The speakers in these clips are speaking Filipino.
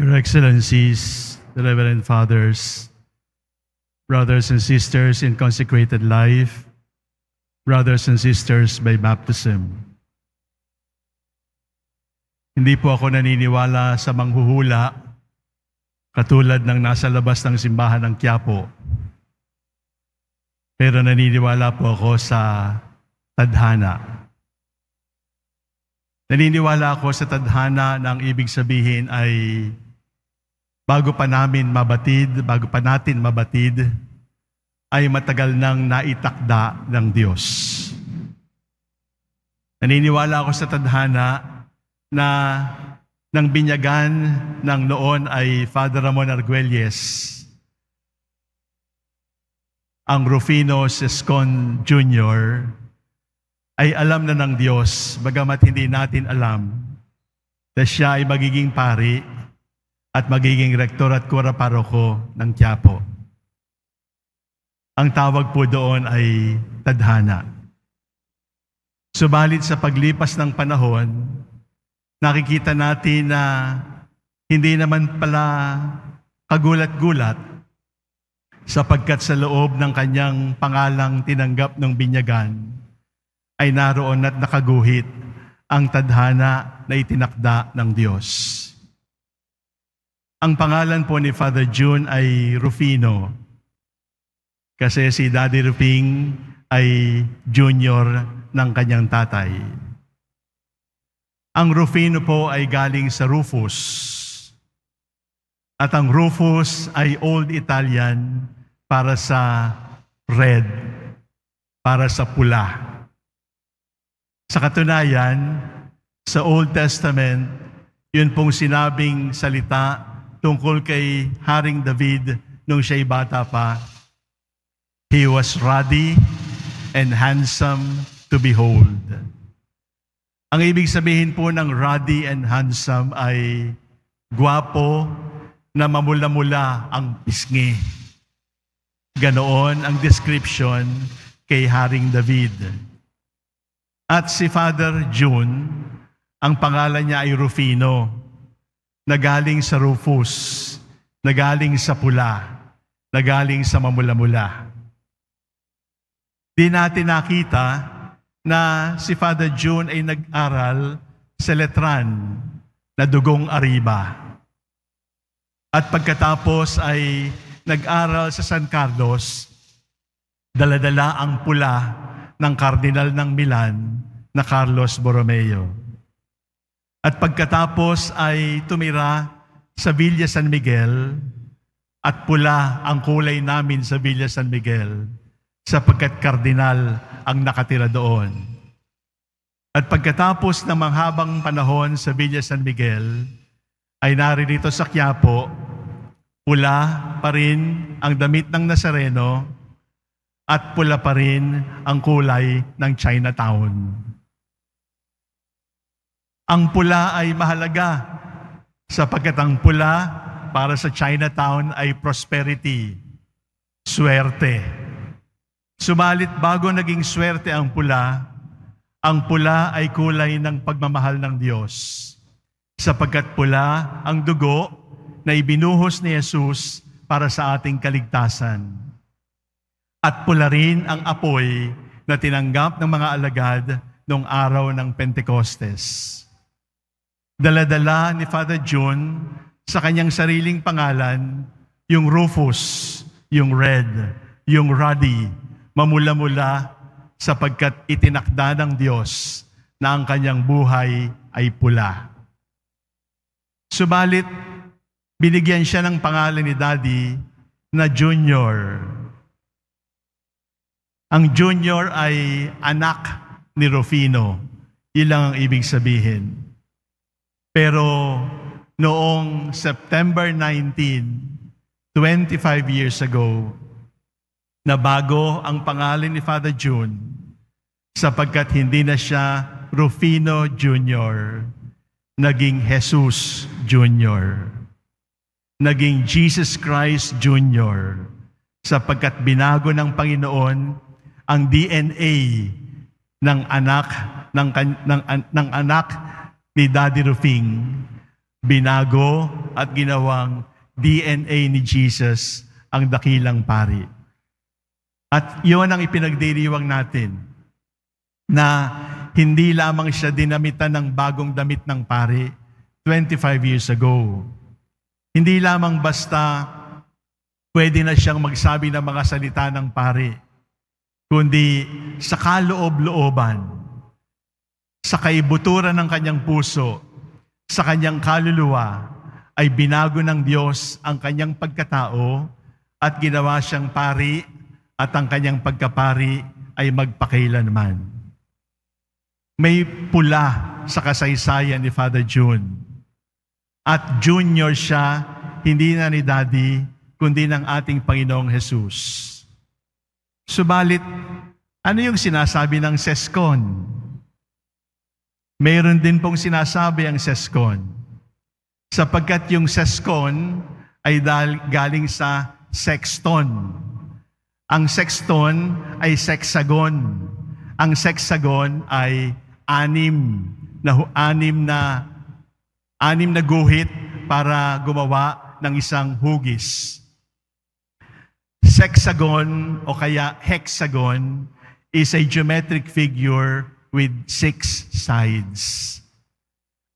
Your Excellencies, the Reverend Fathers, brothers and sisters in consecrated life, brothers and sisters by baptism. Hindi po ako naniniwala sa manghuhula katulad ng nasa labas ng simbahan ng Quiapo. Pero naniniwala po ako sa tadhana. Naniniwala ako sa tadhana na ang ibig sabihin ay bago pa namin mabatid, bago pa natin mabatid, ay matagal nang naitakda ng Diyos. Naniniwala ako sa tadhana na nang binyagan ng noon ay Father Ramon Arguelles, ang Rufino Sescon Jr., ay alam na ng Diyos, bagamat hindi natin alam, na siya ay magiging pari at magiging rektor at kura paroko ng Quiapo. Ang tawag po doon ay tadhana. Subalit sa paglipas ng panahon, nakikita natin na hindi naman pala kagulat-gulat sapagkat sa loob ng kanyang pangalang tinanggap ng binyagan ay naroon at nakaguhit ang tadhana na itinakda ng Diyos. Ang pangalan po ni Father June ay Rufino. Kasi si Daddy Rufing ay junior ng kanyang tatay. Ang Rufino po ay galing sa Rufus. At ang Rufus ay Old Italian para sa red, para sa pula. Sa katunayan, sa Old Testament, yun pong sinabing salita tungkol kay Haring David nung siya'y bata pa. He was ruddy and handsome to behold. Ang ibig sabihin po ng ruddy and handsome ay guwapo na mamula-mula ang pisngi. Ganoon ang description kay Haring David. At si Father June, ang pangalan niya ay Rufino na galing sa Rufus, na galing sa pula, na galing sa mamula-mula. Di natin nakita na si Father June ay nag-aral sa Letran na dugong Ariba. At pagkatapos ay nag-aral sa San Carlos, daladala ang pula ng Kardinal ng Milan na Carlos Borromeo at pagkatapos ay tumira sa Villa San Miguel at pula ang kulay namin sa Villa San Miguel sapagkat kardinal ang nakatira doon. At pagkatapos ng manghabang panahon sa Villa San Miguel, ay naririto sa Quiapo, pula pa rin ang damit ng Nazareno at pula pa rin ang kulay ng Chinatown. Ang pula ay mahalaga sapagkat ang pula para sa Chinatown ay prosperity, swerte. Subalit bago naging swerte ang pula, ang pula ay kulay ng pagmamahal ng Diyos. Sapagkat pula ang dugo na ibinuhos ni Yesus para sa ating kaligtasan. At pula rin ang apoy na tinanggap ng mga alagad noong araw ng Pentecostes daladala ni Father John sa kanyang sariling pangalan, yung Rufus, yung Red, yung Ruddy, mamula-mula sapagkat itinakda ng Diyos na ang kanyang buhay ay pula. Subalit, binigyan siya ng pangalan ni Daddy na Junior. Ang Junior ay anak ni Rufino. Ilang ang ibig sabihin. Pero noong September 19, 25 years ago, nabago ang pangalan ni Father June sapagkat hindi na siya Rufino Jr., naging Jesus Jr., naging Jesus Christ Jr., sapagkat binago ng Panginoon ang DNA ng anak ng, ng, ng, ng anak ni Daddy Rufing, binago at ginawang DNA ni Jesus ang dakilang pari. At iyon ang ipinagdiriwang natin na hindi lamang siya dinamitan ng bagong damit ng pari 25 years ago. Hindi lamang basta pwede na siyang magsabi ng mga salita ng pari, kundi sa kaloob-looban, sa kaibuturan ng kanyang puso, sa kanyang kaluluwa, ay binago ng Diyos ang kanyang pagkatao at ginawa siyang pari at ang kanyang pagkapari ay magpakailanman. May pula sa kasaysayan ni Father June. At junior siya, hindi na ni Daddy, kundi ng ating Panginoong Jesus. Subalit, ano yung sinasabi ng Sescon? Mayroon din pong sinasabi ang seskon. Sapagkat yung seskon ay dal- galing sa sexton. Ang sexton ay sexagon. Ang sexagon ay anim na anim na anim na guhit para gumawa ng isang hugis. Sexagon o kaya hexagon is a geometric figure with six sides.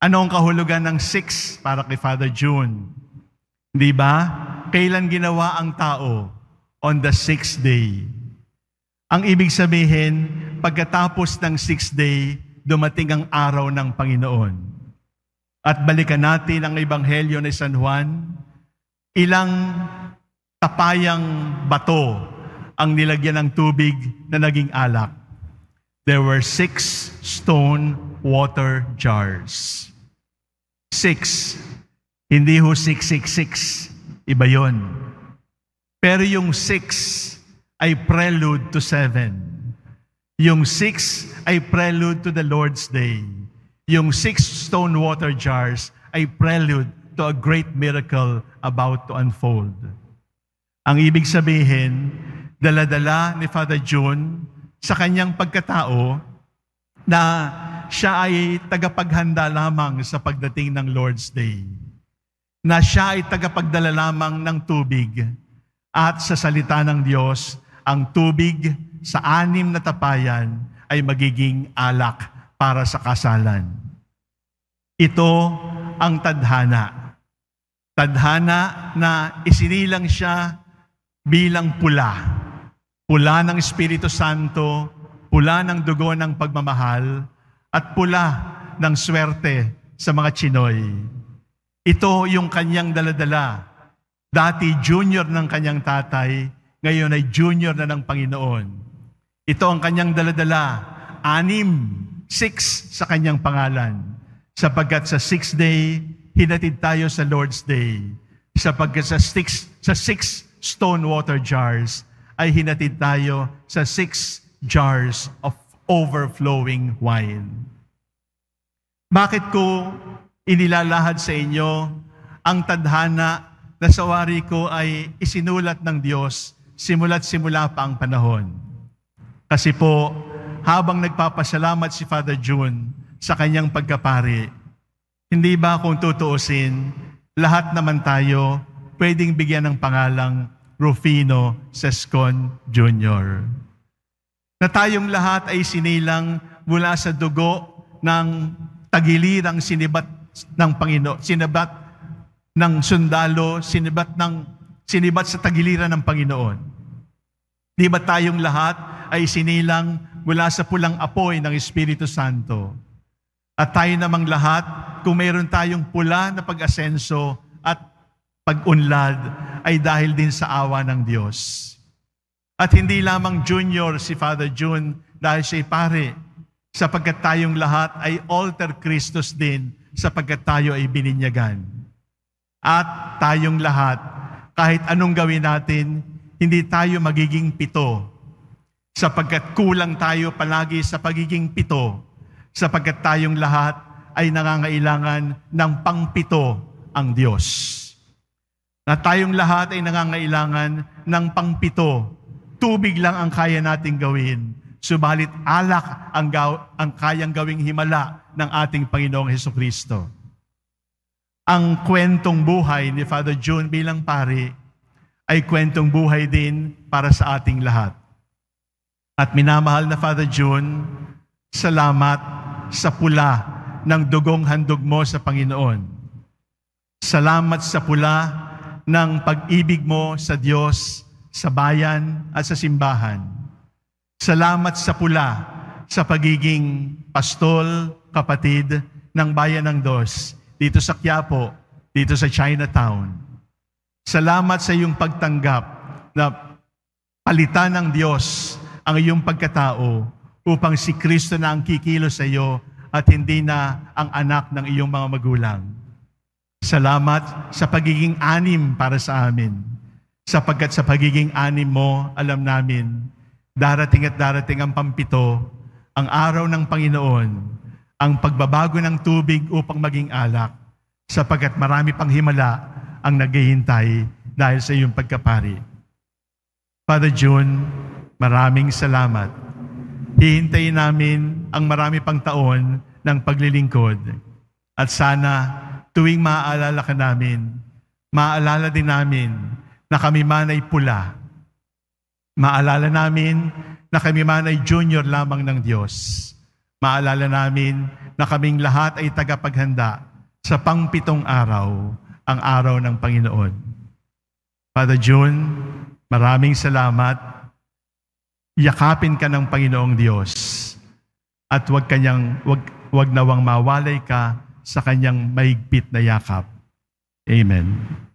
Ano ang kahulugan ng six para kay Father June? Di ba? Kailan ginawa ang tao? On the sixth day. Ang ibig sabihin, pagkatapos ng sixth day, dumating ang araw ng Panginoon. At balikan natin ang Ebanghelyo ni San Juan. Ilang tapayang bato ang nilagyan ng tubig na naging alak there were six stone water jars. Six. Hindi ho 666. Iba yon. Pero yung six ay prelude to seven. Yung six ay prelude to the Lord's Day. Yung six stone water jars ay prelude to a great miracle about to unfold. Ang ibig sabihin, dala-dala ni Father June sa kanyang pagkatao na siya ay tagapaghanda lamang sa pagdating ng Lord's Day. Na siya ay tagapagdala lamang ng tubig at sa salita ng Diyos, ang tubig sa anim na tapayan ay magiging alak para sa kasalan. Ito ang tadhana. Tadhana na isinilang siya bilang pula pula ng Espiritu Santo, pula ng dugo ng pagmamahal, at pula ng swerte sa mga Chinoy. Ito yung kanyang daladala. Dati junior ng kanyang tatay, ngayon ay junior na ng Panginoon. Ito ang kanyang daladala, anim, six sa kanyang pangalan. Sapagkat sa sixth day, hinatid tayo sa Lord's Day. Sapagkat sa six, sa six stone water jars, ay hinatid tayo sa six jars of overflowing wine. Bakit ko inilalahad sa inyo ang tadhana na sa wari ko ay isinulat ng Diyos simula't simula pa ang panahon. Kasi po, habang nagpapasalamat si Father June sa kanyang pagkapari, hindi ba kung tutuusin, lahat naman tayo pwedeng bigyan ng pangalang Rufino Sescon Jr. Na tayong lahat ay sinilang mula sa dugo ng tagilirang sinibat ng Panginoon, sinibat ng sundalo, sinibat ng sinibat sa tagiliran ng Panginoon. Di ba tayong lahat ay sinilang mula sa pulang apoy ng Espiritu Santo? At tayo namang lahat, kung mayroon tayong pula na pag-asenso at pag-unlad, ay dahil din sa awa ng Diyos. At hindi lamang junior si Father June dahil siya'y pare, sapagkat tayong lahat ay alter Christus din sapagkat tayo ay bininyagan. At tayong lahat, kahit anong gawin natin, hindi tayo magiging pito sapagkat kulang tayo palagi sa pagiging pito sapagkat tayong lahat ay nangangailangan ng pangpito ang Diyos na tayong lahat ay nangangailangan ng pangpito. Tubig lang ang kaya nating gawin. Subalit alak ang, gaw- ang kayang gawing himala ng ating Panginoong Heso Kristo. Ang kwentong buhay ni Father June bilang pari ay kwentong buhay din para sa ating lahat. At minamahal na Father June, salamat sa pula ng dugong handog mo sa Panginoon. Salamat sa pula ng pag-ibig mo sa Diyos, sa bayan at sa simbahan. Salamat sa pula sa pagiging pastol, kapatid ng bayan ng Dos dito sa Quiapo, dito sa Chinatown. Salamat sa iyong pagtanggap na palitan ng Diyos ang iyong pagkatao upang si Kristo na ang kikilo sa iyo at hindi na ang anak ng iyong mga magulang. Salamat sa pagiging anim para sa amin. Sapagkat sa pagiging anim mo, alam namin, darating at darating ang pampito, ang araw ng Panginoon, ang pagbabago ng tubig upang maging alak, sapagkat marami pang himala ang naghihintay dahil sa iyong pagkapari. Father June, maraming salamat. Hihintayin namin ang marami pang taon ng paglilingkod. At sana tuwing maaalala ka namin, maaalala din namin na kami man ay pula. Maaalala namin na kami man ay junior lamang ng Diyos. Maaalala namin na kaming lahat ay tagapaghanda sa pangpitong araw, ang araw ng Panginoon. Father June, maraming salamat. Yakapin ka ng Panginoong Diyos at wag kanyang wag wag nawang mawalay ka sa kanyang maigpit na yakap. Amen.